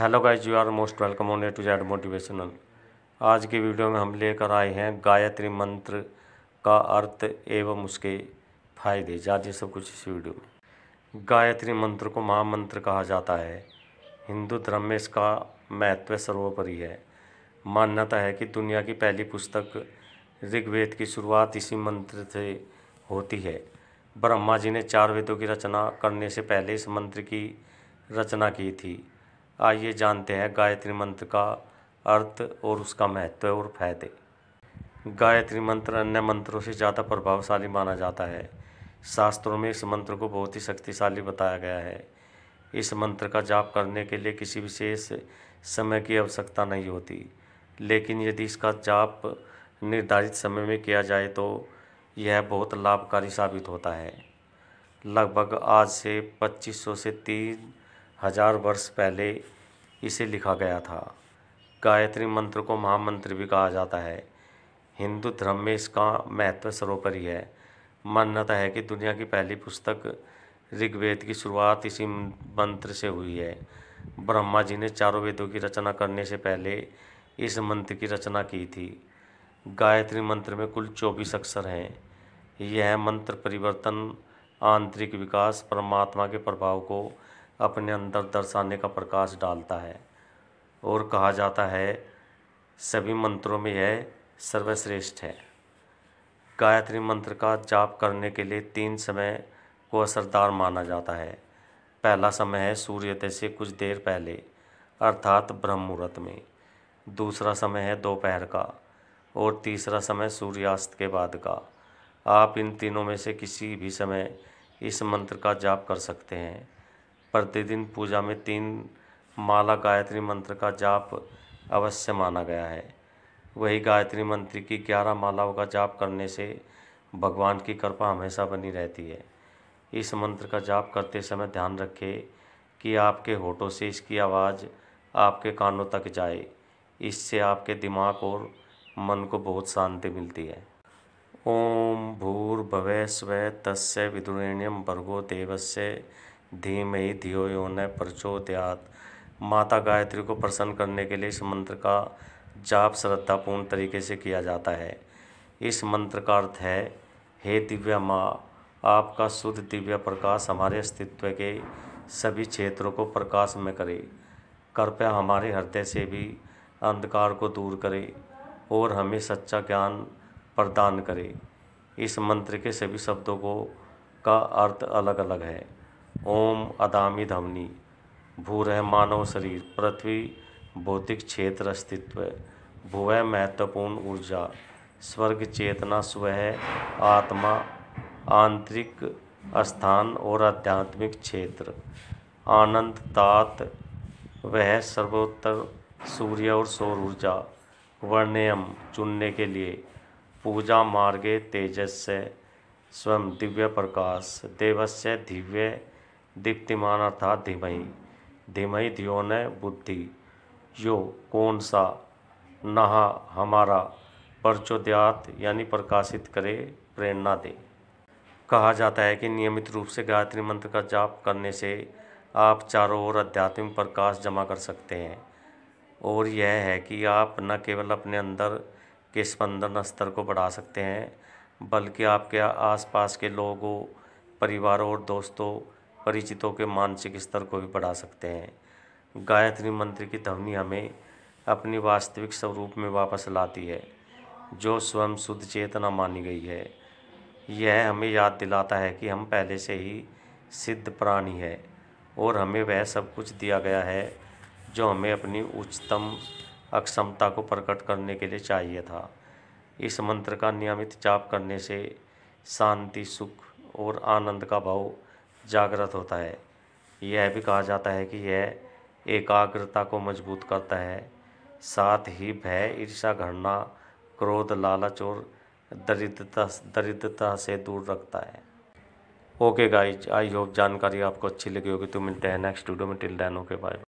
hello guys you are most welcome on A to Z motivational आज के video में हम लेकर आए हैं गायत्री मंत्र का अर्थ एवं उसके फायदे जाते सब कुछ इस वीडियो में गायत्री मंत्र को महामंत्र कहा जाता है हिंदू धर्म में इसका महत्व सर्वोपरि है मान्यता है कि दुनिया की पहली पुस्तक ऋग्वेद की शुरुआत इसी मंत्र से होती है ब्रह्मा जी ने चार वेदों की रचना करने से पहले इस मंत्र की रचना की थी आइए जानते हैं गायत्री मंत्र का अर्थ और उसका महत्व और फायदे गायत्री मंत्र अन्य मंत्रों से ज़्यादा प्रभावशाली माना जाता है शास्त्रों में इस मंत्र को बहुत ही शक्तिशाली बताया गया है इस मंत्र का जाप करने के लिए किसी विशेष समय की आवश्यकता नहीं होती लेकिन यदि इसका जाप निर्धारित समय में किया जाए तो यह बहुत लाभकारी साबित होता है लगभग आज से 2500 से तीन हजार वर्ष पहले इसे लिखा गया था गायत्री मंत्र को महामंत्र भी कहा जाता है हिंदू धर्म में इसका महत्व सर्वोपरि है मान्यता है कि दुनिया की पहली पुस्तक ऋग्वेद की शुरुआत इसी मंत्र से हुई है ब्रह्मा जी ने चारों वेदों की रचना करने से पहले इस मंत्र की रचना की थी गायत्री मंत्र में कुल चौबीस अक्षर हैं यह मंत्र परिवर्तन आंतरिक विकास परमात्मा के प्रभाव को अपने अंदर दर्शाने का प्रकाश डालता है और कहा जाता है सभी मंत्रों में यह सर्वश्रेष्ठ है गायत्री मंत्र का जाप करने के लिए तीन समय को असरदार माना जाता है पहला समय है सूर्योदय से कुछ देर पहले अर्थात ब्रह्म मुहूर्त में दूसरा समय है दोपहर का और तीसरा समय सूर्यास्त के बाद का आप इन तीनों में से किसी भी समय इस मंत्र का जाप कर सकते हैं प्रतिदिन पूजा में तीन माला गायत्री मंत्र का जाप अवश्य माना गया है वही गायत्री मंत्र की ग्यारह मालाओं का जाप करने से भगवान की कृपा हमेशा बनी रहती है इस मंत्र का जाप करते समय ध्यान रखें कि आपके होठों से इसकी आवाज़ आपके कानों तक जाए इससे आपके दिमाग और मन को बहुत शांति मिलती है ओम भूर्भुवः स्व तस् विदुरेण्यम भर्गो देवस्य धीमे ही धियो यो न प्रचोदयात माता गायत्री को प्रसन्न करने के लिए इस मंत्र का जाप श्रद्धापूर्ण तरीके से किया जाता है इस मंत्र का अर्थ है हे दिव्या माँ आपका शुद्ध दिव्य प्रकाश हमारे अस्तित्व के सभी क्षेत्रों को प्रकाश में करे कृपया हमारे हृदय से भी अंधकार को दूर करे और हमें सच्चा ज्ञान प्रदान करे इस मंत्र के सभी शब्दों को का अर्थ अलग अलग है ओम अदामी धमनी रह मानव शरीर पृथ्वी भौतिक क्षेत्र अस्तित्व है महत्वपूर्ण ऊर्जा स्वर्ग चेतना स्वह आत्मा आंतरिक स्थान और आध्यात्मिक क्षेत्र आनंद तात वह सर्वोत्तर सूर्य और सौर ऊर्जा वर्णयम चुनने के लिए पूजा मार्गे तेजस्य स्वयं दिव्य प्रकाश देवस्य दिव्य दीप्तिमान अर्थात धीमही धीमही धियो ने बुद्धि यो कौन सा नहा हमारा प्रचोद्यात यानी प्रकाशित करे प्रेरणा दे कहा जाता है कि नियमित रूप से गायत्री मंत्र का जाप करने से आप चारों ओर आध्यात्मिक प्रकाश जमा कर सकते हैं और यह है कि आप न केवल अपने अंदर के स्पंदन स्तर को बढ़ा सकते हैं बल्कि आपके आसपास के लोगों परिवारों और दोस्तों परिचितों के मानसिक स्तर को भी बढ़ा सकते हैं गायत्री मंत्र की ध्वनि हमें अपनी वास्तविक स्वरूप में वापस लाती है जो स्वयं शुद्ध चेतना मानी गई है यह हमें याद दिलाता है कि हम पहले से ही सिद्ध प्राणी है और हमें वह सब कुछ दिया गया है जो हमें अपनी उच्चतम अक्षमता को प्रकट करने के लिए चाहिए था इस मंत्र का नियमित जाप करने से शांति सुख और आनंद का भाव जागृत होता है यह भी कहा जाता है कि यह एकाग्रता को मजबूत करता है साथ ही भय ईर्षा घृणा क्रोध लालच और दरिद्रता दरिद्रता से दूर रखता है ओके गाइज आई होप जानकारी आपको अच्छी लगी होगी तो मिलते हैं नेक्स्ट वीडियो में टिल डैन ओके बाय